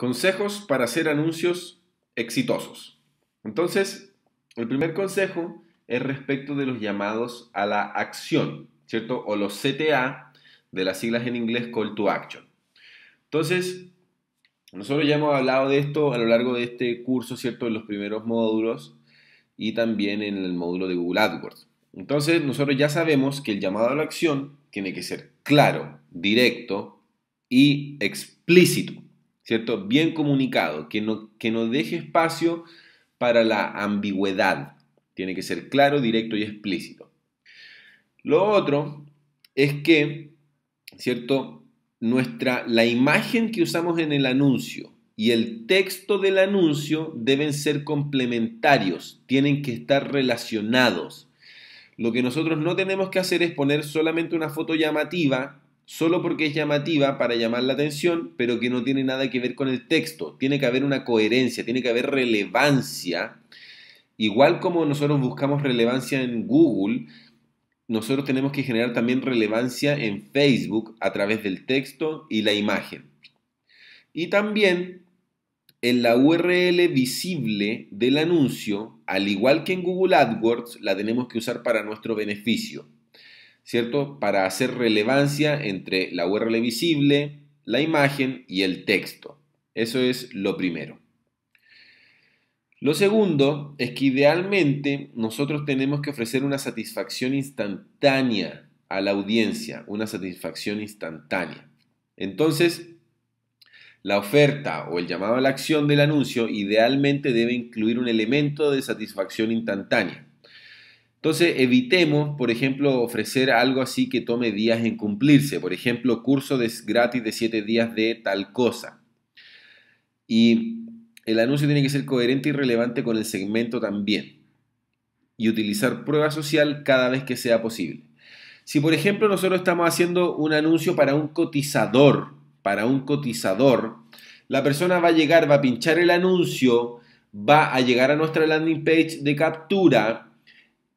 Consejos para hacer anuncios exitosos. Entonces, el primer consejo es respecto de los llamados a la acción, ¿cierto? O los CTA, de las siglas en inglés Call to Action. Entonces, nosotros ya hemos hablado de esto a lo largo de este curso, ¿cierto? En los primeros módulos y también en el módulo de Google AdWords. Entonces, nosotros ya sabemos que el llamado a la acción tiene que ser claro, directo y explícito. ¿cierto? Bien comunicado, que no, que no deje espacio para la ambigüedad. Tiene que ser claro, directo y explícito. Lo otro es que, ¿cierto? Nuestra, la imagen que usamos en el anuncio y el texto del anuncio deben ser complementarios, tienen que estar relacionados. Lo que nosotros no tenemos que hacer es poner solamente una foto llamativa solo porque es llamativa para llamar la atención, pero que no tiene nada que ver con el texto. Tiene que haber una coherencia, tiene que haber relevancia. Igual como nosotros buscamos relevancia en Google, nosotros tenemos que generar también relevancia en Facebook a través del texto y la imagen. Y también en la URL visible del anuncio, al igual que en Google AdWords, la tenemos que usar para nuestro beneficio. ¿cierto? Para hacer relevancia entre la URL visible, la imagen y el texto. Eso es lo primero. Lo segundo es que idealmente nosotros tenemos que ofrecer una satisfacción instantánea a la audiencia, una satisfacción instantánea. Entonces, la oferta o el llamado a la acción del anuncio idealmente debe incluir un elemento de satisfacción instantánea. Entonces, evitemos, por ejemplo, ofrecer algo así que tome días en cumplirse. Por ejemplo, curso de, gratis de 7 días de tal cosa. Y el anuncio tiene que ser coherente y relevante con el segmento también. Y utilizar prueba social cada vez que sea posible. Si, por ejemplo, nosotros estamos haciendo un anuncio para un cotizador, para un cotizador, la persona va a llegar, va a pinchar el anuncio, va a llegar a nuestra landing page de captura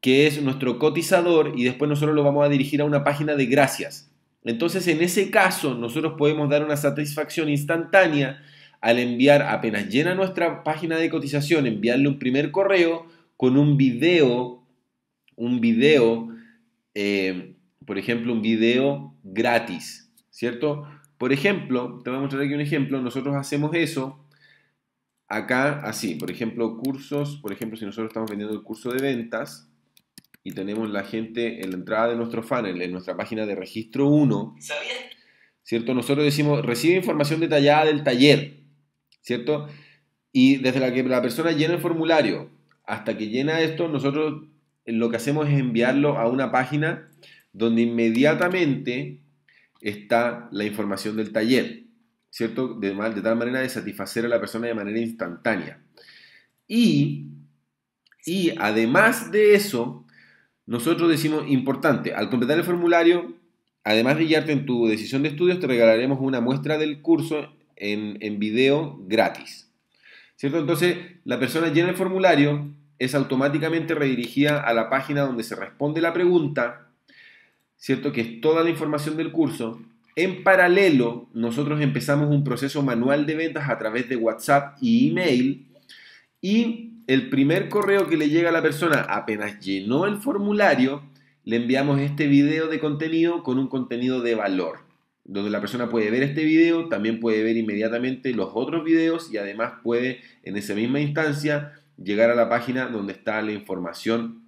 que es nuestro cotizador, y después nosotros lo vamos a dirigir a una página de gracias. Entonces, en ese caso, nosotros podemos dar una satisfacción instantánea al enviar, apenas llena nuestra página de cotización, enviarle un primer correo con un video, un video, eh, por ejemplo, un video gratis, ¿cierto? Por ejemplo, te voy a mostrar aquí un ejemplo, nosotros hacemos eso acá así, por ejemplo, cursos, por ejemplo, si nosotros estamos vendiendo el curso de ventas, y tenemos la gente en la entrada de nuestro funnel, en nuestra página de registro 1. ¿Cierto? Nosotros decimos, recibe información detallada del taller, ¿cierto? Y desde la que la persona llena el formulario hasta que llena esto, nosotros lo que hacemos es enviarlo a una página donde inmediatamente está la información del taller, ¿cierto? De, de tal manera de satisfacer a la persona de manera instantánea. Y, y además de eso, nosotros decimos importante, al completar el formulario, además de guiarte en tu decisión de estudios, te regalaremos una muestra del curso en, en video gratis. ¿Cierto? Entonces, la persona llena el formulario, es automáticamente redirigida a la página donde se responde la pregunta, ¿cierto? Que es toda la información del curso. En paralelo, nosotros empezamos un proceso manual de ventas a través de WhatsApp y email y el primer correo que le llega a la persona apenas llenó el formulario, le enviamos este video de contenido con un contenido de valor, donde la persona puede ver este video, también puede ver inmediatamente los otros videos y además puede en esa misma instancia llegar a la página donde está la información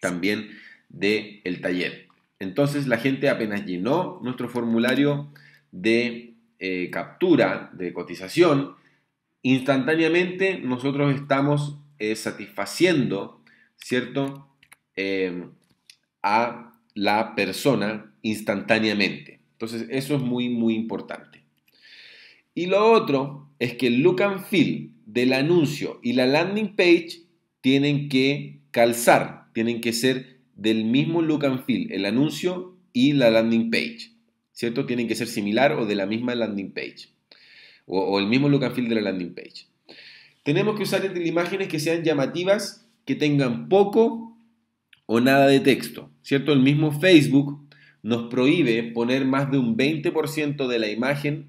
también del el taller. Entonces la gente apenas llenó nuestro formulario de eh, captura, de cotización, instantáneamente nosotros estamos eh, satisfaciendo, ¿cierto? Eh, a la persona instantáneamente. Entonces, eso es muy, muy importante. Y lo otro es que el look and feel del anuncio y la landing page tienen que calzar, tienen que ser del mismo look and feel, el anuncio y la landing page, ¿cierto? Tienen que ser similar o de la misma landing page o, el mismo look and de la landing page. Tenemos que usar imágenes que sean llamativas, que tengan poco o nada de texto, ¿cierto? El mismo Facebook nos prohíbe poner más de un 20% de la imagen,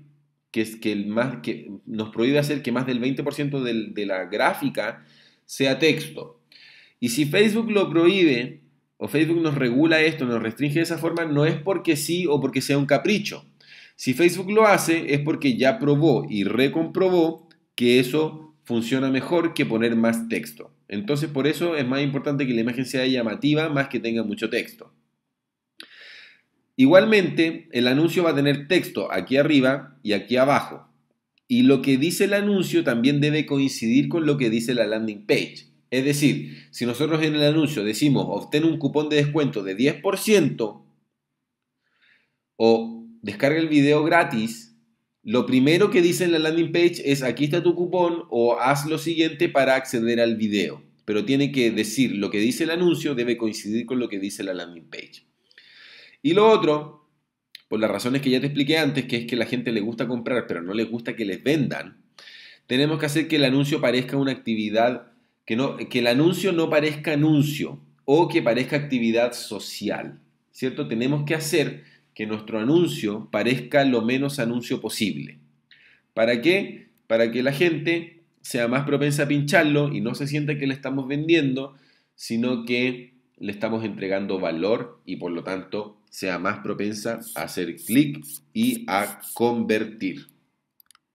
que es que el más que nos prohíbe hacer que más del 20% de la gráfica sea texto. Y si Facebook lo prohíbe o Facebook nos regula esto, nos restringe de esa forma, no es porque sí o porque sea un capricho, si Facebook lo hace es porque ya probó y recomprobó que eso funciona mejor que poner más texto. Entonces por eso es más importante que la imagen sea llamativa más que tenga mucho texto. Igualmente, el anuncio va a tener texto aquí arriba y aquí abajo. Y lo que dice el anuncio también debe coincidir con lo que dice la landing page. Es decir, si nosotros en el anuncio decimos obtén un cupón de descuento de 10% o descarga el video gratis, lo primero que dice en la landing page es aquí está tu cupón o haz lo siguiente para acceder al video. Pero tiene que decir lo que dice el anuncio, debe coincidir con lo que dice la landing page. Y lo otro, por las razones que ya te expliqué antes, que es que la gente le gusta comprar pero no le gusta que les vendan, tenemos que hacer que el anuncio parezca una actividad, que, no, que el anuncio no parezca anuncio o que parezca actividad social. ¿Cierto? Tenemos que hacer que nuestro anuncio parezca lo menos anuncio posible. ¿Para qué? Para que la gente sea más propensa a pincharlo y no se sienta que le estamos vendiendo, sino que le estamos entregando valor y por lo tanto sea más propensa a hacer clic y a convertir.